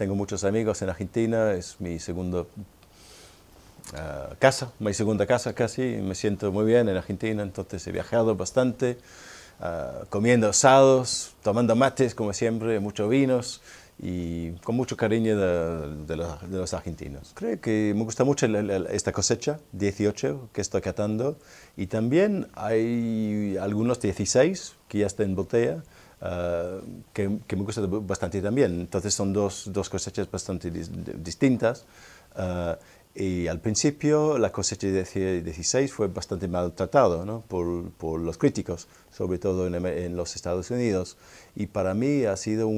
Tengo muchos amigos en Argentina, es mi segunda ah, casa, mi segunda casa casi, me siento muy bien en Argentina, entonces he viajado bastante, ah, comiendo asados, tomando mates como siempre, muchos vinos y con mucho cariño de, los, argentinos. Creo que me gusta mucho esta cosecha, 18, que estoy catando, y también hay algunos 16 que ya están en botella, eh, que, me gusta bastante también. Entonces son dos, dos cosechas bastante distintas. Eh, y al principio la cosecha de 16 fue bastante maltratado ¿no? por, por, los críticos, sobre todo en, los Estados Unidos. Y para mí ha sido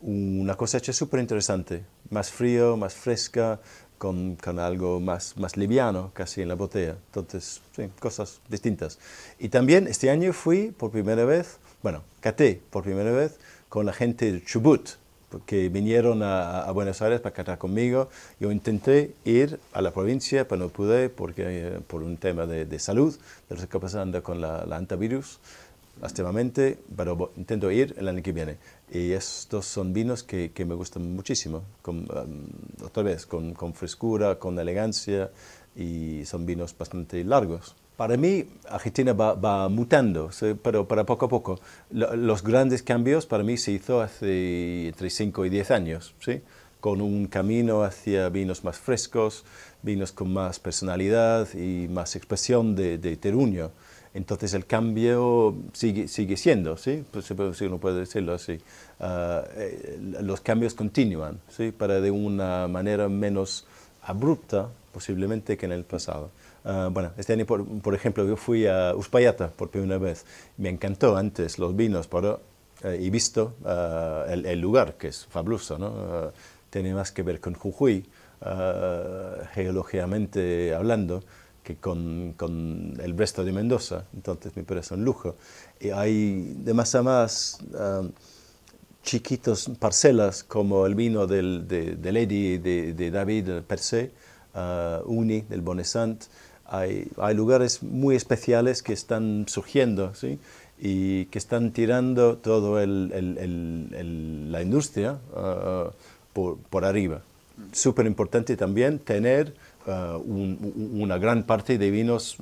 una cosecha súper interesante, más frío, más fresca, con, con, algo más, más liviano casi en la botella. Entonces, cosas distintas. Y también este año fui por primera vez bueno, caté por primera vez con la gente de Chubut, que vinieron a, Buenos Aires para catar conmigo. Yo intenté ir a la provincia, pero no pude porque, eh, por un tema de, salud, de lo que está pasando con la, antivirus, lastimamente, pero intento ir el año que viene. Y estos son vinos que, me gustan muchísimo, con, tal um, otra vez, con frescura, con elegancia, y son vinos bastante largos para mí Argentina va, mutando, pero para poco a poco. Los grandes cambios para mí se hizo hace entre 5 y 10 años, ¿sí? con un camino hacia vinos más frescos, vinos con más personalidad y más expresión de, de teruño. Entonces el cambio sigue, siendo, ¿sí? Pues, si uno puede decirlo así. Ah, eh, los cambios continúan, ¿sí? Para de una manera menos abrupta posiblemente que en el pasado. Ah, bueno, este año, por, ejemplo, yo fui a Uspallata por primera vez. Me encantó antes los vinos, pero eh, he visto ah, el, lugar, que es fabuloso, ¿no? Ah, tiene más que ver con Jujuy, geológicamente hablando, que con, con, el resto de Mendoza. Entonces me parece un lujo. Y hay de más a más Chiquitos parcelas como el vino de, Lady, de, David Percé, uh, Uni, del Bonesant. Hay, hay, lugares muy especiales que están surgiendo ¿sí? y que están tirando toda la industria uh, por, por, arriba. Súper importante también tener uh, una gran parte de vinos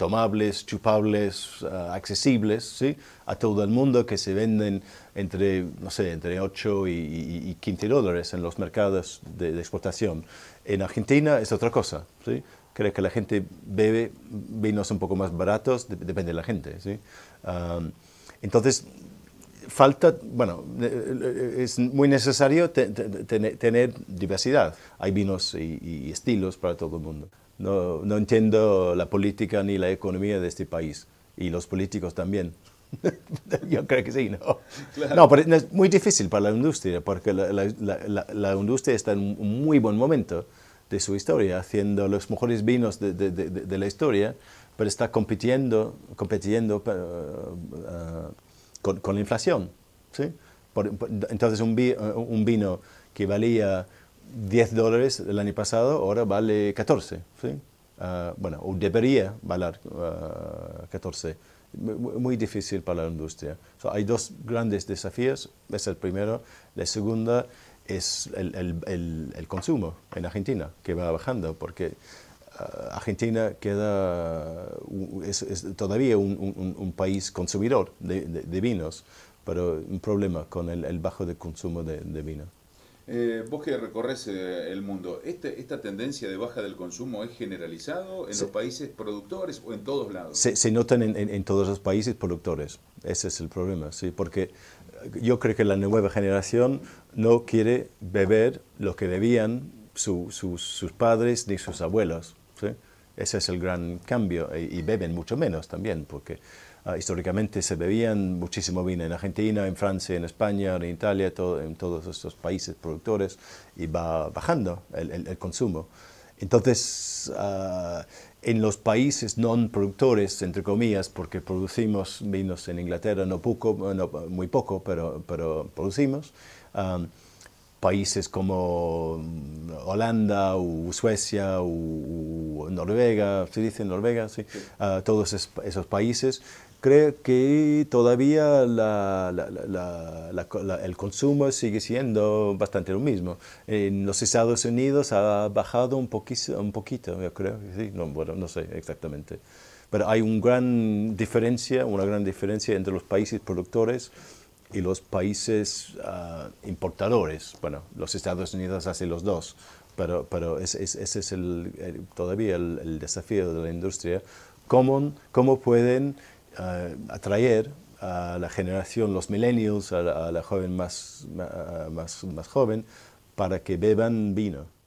tomables, chupables, ah, accesibles a todo el mundo que se venden entre, no sé, entre 8 y, 15 dólares en los mercados de, exportación. En Argentina es otra cosa. ¿sí? Creo que la gente bebe vinos un poco más baratos, depende de la gente. entonces, falta, bueno, eh, eh, es muy necesario tener diversidad. Hay vinos y estilos para todo el mundo no, entiendo la política ni la economía de este país y los políticos también. Yo creo que sí, ¿no? No, pero es muy difícil para la industria, porque la, industria está en un muy buen momento de su historia, haciendo los mejores vinos de, la historia, pero está compitiendo, compitiendo eh, eh, con, la inflación. ¿sí? entonces, un, eh, un, vino que valía 10 dólares el año pasado, ahora vale 14. Ah, bueno, o debería valer 14. Ah, muy difícil para la industria. So, hay dos grandes desafíos. Es el primero. La segunda es el, el, el, consumo en Argentina, que va bajando, porque ah, Argentina queda, es, todavía un, país consumidor de, vinos, pero un problema con el, bajo de consumo de, de vino. Eh, vos que recorres eh, el mundo, este, ¿esta tendencia de baja del consumo es generalizado en los países productores o en todos lados? Se, se notan en, todos los países productores, ese es el problema, ¿sí? porque eh, yo creo que la nueva generación no quiere beber lo que debían su, sus padres ni sus abuelos. ¿sí? Ese es el gran cambio eh, y, beben mucho menos también, porque ah, históricamente se bebían muchísimo vino en Argentina, en Francia, en España, en Italia, en todos estos países productores y va bajando el, consumo. Entonces, ah, en los países no productores, entre comillas, porque producimos vinos en Inglaterra no poco, muy poco, pero, pero producimos, ah, países como mm, Holanda o Suecia o Noruega, se dice Noruega, sí, todos esos países, creo que todavía el consumo sigue siendo bastante lo mismo. En los Estados Unidos ha bajado un, poquito, un poquito, yo creo, sí, no, bueno, no sé exactamente. Pero hay una gran diferencia, una gran diferencia entre los países productores y los países ah, importadores. Bueno, los Estados Unidos hace los dos, pero, pero ese, es el, todavía el, desafío de la industria. ¿Cómo, cómo pueden ah, atraer a la generación, los millennials, a la, joven más, ah, más, más joven, para que beban vino?